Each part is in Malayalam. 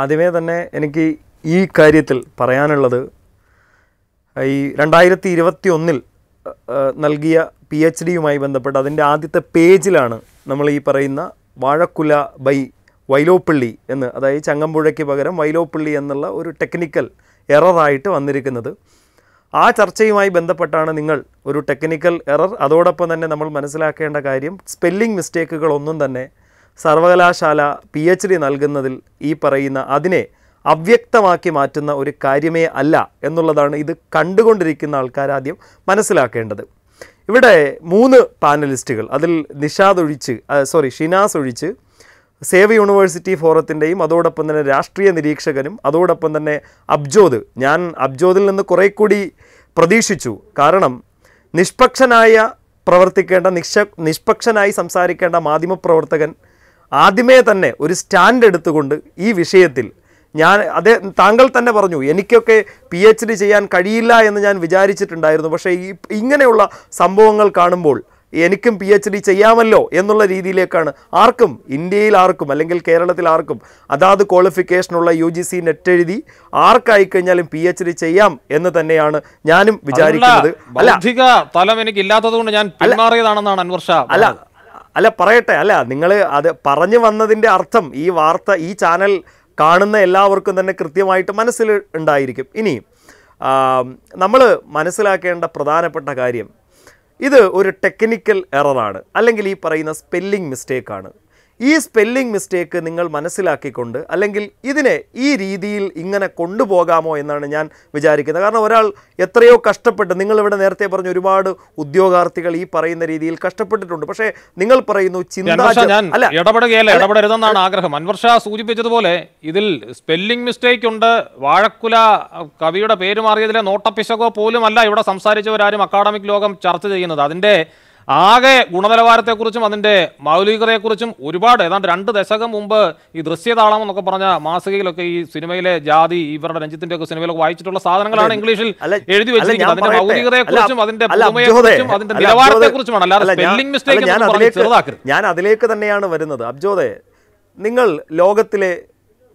ആദ്യമേ തന്നെ എനിക്ക് ഈ കാര്യത്തിൽ പറയാനുള്ളത് ഈ രണ്ടായിരത്തി ഇരുപത്തി ഒന്നിൽ നൽകിയ പി എച്ച് ഡിയുമായി ബന്ധപ്പെട്ട് അതിൻ്റെ ആദ്യത്തെ പേജിലാണ് നമ്മൾ ഈ പറയുന്ന വാഴക്കുല ബൈ വൈലോപ്പള്ളി എന്ന് അതായത് ചങ്ങമ്പുഴയ്ക്ക് പകരം വൈലോപ്പള്ളി എന്നുള്ള ഒരു ടെക്നിക്കൽ എററായിട്ട് വന്നിരിക്കുന്നത് ആ ചർച്ചയുമായി ബന്ധപ്പെട്ടാണ് നിങ്ങൾ ഒരു ടെക്നിക്കൽ എറർ അതോടൊപ്പം തന്നെ നമ്മൾ മനസ്സിലാക്കേണ്ട കാര്യം സ്പെല്ലിംഗ് മിസ്റ്റേക്കുകളൊന്നും തന്നെ സർവകലാശാല പി എച്ച് ഡി നൽകുന്നതിൽ ഈ പറയുന്ന അതിനെ അവ്യക്തമാക്കി മാറ്റുന്ന ഒരു കാര്യമേ അല്ല എന്നുള്ളതാണ് ഇത് കണ്ടുകൊണ്ടിരിക്കുന്ന ആൾക്കാർ ആദ്യം മനസ്സിലാക്കേണ്ടത് ഇവിടെ മൂന്ന് പാനലിസ്റ്റുകൾ അതിൽ നിഷാദ് ഒഴിച്ച് സോറി ഷിനാസ് ഒഴിച്ച് സേവ് യൂണിവേഴ്സിറ്റി ഫോറത്തിൻ്റെയും അതോടൊപ്പം തന്നെ രാഷ്ട്രീയ നിരീക്ഷകനും അതോടൊപ്പം തന്നെ അബ്ജോദ് ഞാൻ അബ്ജോദിൽ നിന്ന് കുറേ കൂടി പ്രതീക്ഷിച്ചു കാരണം നിഷ്പക്ഷനായ പ്രവർത്തിക്കേണ്ട നിക്ഷ നിഷ്പക്ഷനായി സംസാരിക്കേണ്ട മാധ്യമപ്രവർത്തകൻ ആദ്യമേ തന്നെ ഒരു സ്റ്റാൻഡ് എടുത്തുകൊണ്ട് ഈ വിഷയത്തിൽ ഞാൻ അതേ താങ്കൾ തന്നെ പറഞ്ഞു എനിക്കൊക്കെ പി എച്ച് ഡി ചെയ്യാൻ കഴിയില്ല എന്ന് ഞാൻ വിചാരിച്ചിട്ടുണ്ടായിരുന്നു പക്ഷേ ഈ ഇങ്ങനെയുള്ള സംഭവങ്ങൾ കാണുമ്പോൾ എനിക്കും പി എച്ച് ഡി ചെയ്യാമല്ലോ എന്നുള്ള രീതിയിലേക്കാണ് ആർക്കും ഇന്ത്യയിൽ ആർക്കും അല്ലെങ്കിൽ കേരളത്തിൽ ആർക്കും അതാത് ക്വാളിഫിക്കേഷനുള്ള യു ജി സി നെറ്റ് എഴുതി ആർക്കായിക്കഴിഞ്ഞാലും കഴിഞ്ഞാലും പി എച്ച് ഡി ചെയ്യാം എന്ന് തന്നെയാണ് ഞാനും വിചാരിക്കുന്നത് തലം എനിക്ക് കൊണ്ട് ഞാൻ അല്ല അല്ല പറയട്ടെ അല്ല നിങ്ങൾ അത് പറഞ്ഞു വന്നതിൻ്റെ അർത്ഥം ഈ വാർത്ത ഈ ചാനൽ കാണുന്ന എല്ലാവർക്കും തന്നെ കൃത്യമായിട്ട് മനസ്സിൽ ഉണ്ടായിരിക്കും ഇനി നമ്മൾ മനസ്സിലാക്കേണ്ട പ്രധാനപ്പെട്ട കാര്യം ഇത് ഒരു ടെക്നിക്കൽ എററാണ് അല്ലെങ്കിൽ ഈ പറയുന്ന സ്പെല്ലിംഗ് മിസ്റ്റേക്കാണ് ഈ സ്പെല്ലിംഗ് മിസ്റ്റേക്ക് നിങ്ങൾ മനസ്സിലാക്കിക്കൊണ്ട് അല്ലെങ്കിൽ ഇതിനെ ഈ രീതിയിൽ ഇങ്ങനെ കൊണ്ടുപോകാമോ എന്നാണ് ഞാൻ വിചാരിക്കുന്നത് കാരണം ഒരാൾ എത്രയോ കഷ്ടപ്പെട്ട് നിങ്ങളിവിടെ നേരത്തെ പറഞ്ഞ ഒരുപാട് ഉദ്യോഗാർത്ഥികൾ ഈ പറയുന്ന രീതിയിൽ കഷ്ടപ്പെട്ടിട്ടുണ്ട് പക്ഷേ നിങ്ങൾ പറയുന്നു ചിന്താ അല്ല ഇടപെടരുതെന്നാണ് ആഗ്രഹം അൻവർഷ സൂചിപ്പിച്ചതുപോലെ ഇതിൽ സ്പെല്ലിംഗ് മിസ്റ്റേക്ക് ഉണ്ട് വാഴക്കുല കവിയുടെ പേര് മാറിയതിലെ നോട്ടപ്പിശകോ പോലും അല്ല ഇവിടെ സംസാരിച്ചവരാരും അക്കാഡമിക് ലോകം ചർച്ച ചെയ്യുന്നത് അതിൻ്റെ ആകെ ഗുണനിലവാരത്തെക്കുറിച്ചും അതിൻ്റെ മൗലികതയെക്കുറിച്ചും ഒരുപാട് ഏതാണ്ട് രണ്ട് ദശകം മുമ്പ് ഈ ദൃശ്യതാളം എന്നൊക്കെ പറഞ്ഞ മാസികയിലൊക്കെ ഈ സിനിമയിലെ ജാതി ഇവരുടെ രഞ്ജിത്തിന്റെ ഒക്കെ സിനിമയിലൊക്കെ വായിച്ചിട്ടുള്ള സാധനങ്ങളാണ് ഇംഗ്ലീഷിൽ എഴുതി വെച്ചിരിക്കുന്നത് അതിന്റെ മൗലികതയെക്കുറിച്ചും അതിന്റെ പുതുമയെക്കുറിച്ചും അതിന്റെ നിലവാരത്തെക്കുറിച്ചുമാണ് അല്ലാതെ സ്പെല്ലിംഗ് മിസ്റ്റേക്ക് ചെറുതാക്കരുത് ഞാൻ അതിലേക്ക് തന്നെയാണ് വരുന്നത് അബ്ജോദേ നിങ്ങൾ ലോകത്തിലെ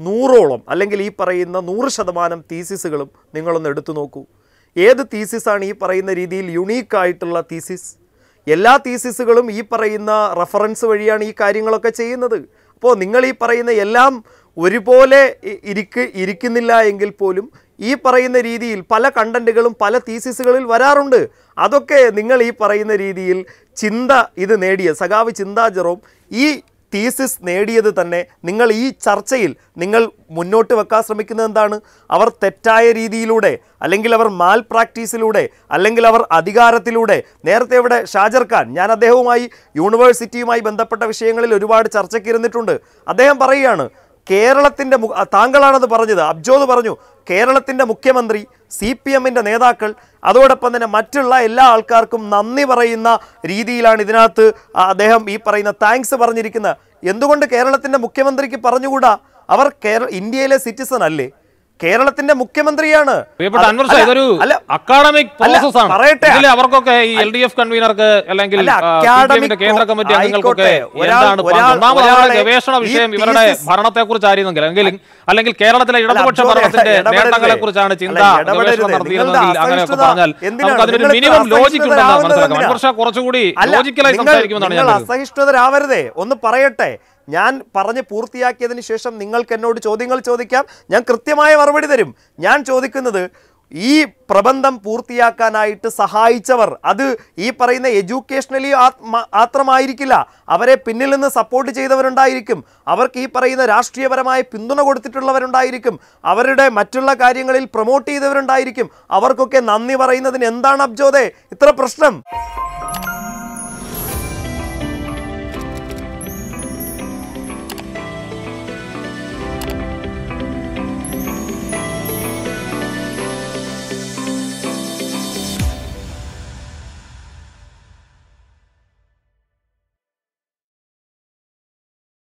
നൂറോളം അല്ലെങ്കിൽ ഈ പറയുന്ന നൂറ് ശതമാനം തീസിസുകളും നിങ്ങളൊന്ന് എടുത്തു നോക്കൂ ഏത് തീസിസാണ് ഈ പറയുന്ന രീതിയിൽ യുണീക്കായിട്ടുള്ള തീസിസ് എല്ലാ തീസിസുകളും ഈ പറയുന്ന റഫറൻസ് വഴിയാണ് ഈ കാര്യങ്ങളൊക്കെ ചെയ്യുന്നത് അപ്പോൾ നിങ്ങൾ ഈ പറയുന്ന എല്ലാം ഒരുപോലെ ഇരിക്ക് ഇരിക്കുന്നില്ല എങ്കിൽ പോലും ഈ പറയുന്ന രീതിയിൽ പല കണ്ടൻറ്റുകളും പല തീസിസുകളിൽ വരാറുണ്ട് അതൊക്കെ നിങ്ങൾ ഈ പറയുന്ന രീതിയിൽ ചിന്ത ഇത് നേടിയ സഖാവ് ചിന്താജറോം ഈ തീസിസ് നേടിയത് തന്നെ നിങ്ങൾ ഈ ചർച്ചയിൽ നിങ്ങൾ മുന്നോട്ട് വെക്കാൻ ശ്രമിക്കുന്നത് എന്താണ് അവർ തെറ്റായ രീതിയിലൂടെ അല്ലെങ്കിൽ അവർ മാൽ പ്രാക്ടീസിലൂടെ അല്ലെങ്കിൽ അവർ അധികാരത്തിലൂടെ നേരത്തെ ഇവിടെ ഷാജർ ഖാൻ ഞാൻ അദ്ദേഹവുമായി യൂണിവേഴ്സിറ്റിയുമായി ബന്ധപ്പെട്ട വിഷയങ്ങളിൽ ഒരുപാട് ചർച്ചയ്ക്ക് ഇരുന്നിട്ടുണ്ട് അദ്ദേഹം പറയുകയാണ് കേരളത്തിൻ്റെ താങ്കളാണത് പറഞ്ഞത് അബ്ജോദ് പറഞ്ഞു കേരളത്തിൻ്റെ മുഖ്യമന്ത്രി സി പി എമ്മിൻ്റെ നേതാക്കൾ അതോടൊപ്പം തന്നെ മറ്റുള്ള എല്ലാ ആൾക്കാർക്കും നന്ദി പറയുന്ന രീതിയിലാണ് ഇതിനകത്ത് അദ്ദേഹം ഈ പറയുന്ന താങ്ക്സ് പറഞ്ഞിരിക്കുന്നത് എന്തുകൊണ്ട് കേരളത്തിൻ്റെ മുഖ്യമന്ത്രിക്ക് പറഞ്ഞുകൂടാ അവർ കേരള ഇന്ത്യയിലെ സിറ്റിസൺ അല്ലേ കേരളത്തിന്റെ മുഖ്യമന്ത്രിയാണ് പ്രോസസ് പറയട്ടെ അവർക്കൊക്കെ ഈ കൺവീനർക്ക് അല്ലെങ്കിൽ അംഗങ്ങൾക്കൊക്കെ എന്താണ് ഗവേഷണ വിഷയം ഇവരുടെ അല്ലെങ്കിൽ അല്ലെങ്കിൽ കേരളത്തിലെ ഇടതുപക്ഷ ഭരണത്തിന്റെ നേട്ടങ്ങളെ കുറിച്ചാണ് ചിന്ത പറഞ്ഞാൽ മിനിമം ലോജിക് ഉണ്ടെന്ന് കുറച്ചുകൂടി ലോജിക്കലായി സംസാരിക്കുമെന്നാണ് ഞാൻ അസഹിഷ്ണുതരാവരുതേ ഒന്ന് പറയട്ടെ ഞാൻ പറഞ്ഞ് പൂർത്തിയാക്കിയതിന് ശേഷം നിങ്ങൾക്ക് എന്നോട് ചോദ്യങ്ങൾ ചോദിക്കാം ഞാൻ കൃത്യമായ മറുപടി തരും ഞാൻ ചോദിക്കുന്നത് ഈ പ്രബന്ധം പൂർത്തിയാക്കാനായിട്ട് സഹായിച്ചവർ അത് ഈ പറയുന്ന എഡ്യൂക്കേഷണലി മാത്രമായിരിക്കില്ല അവരെ പിന്നിൽ നിന്ന് സപ്പോർട്ട് ചെയ്തവരുണ്ടായിരിക്കും അവർക്ക് ഈ പറയുന്ന രാഷ്ട്രീയപരമായ പിന്തുണ കൊടുത്തിട്ടുള്ളവരുണ്ടായിരിക്കും അവരുടെ മറ്റുള്ള കാര്യങ്ങളിൽ പ്രൊമോട്ട് ചെയ്തവരുണ്ടായിരിക്കും അവർക്കൊക്കെ നന്ദി പറയുന്നതിന് എന്താണ് അബ്ജോദേ ഇത്ര പ്രശ്നം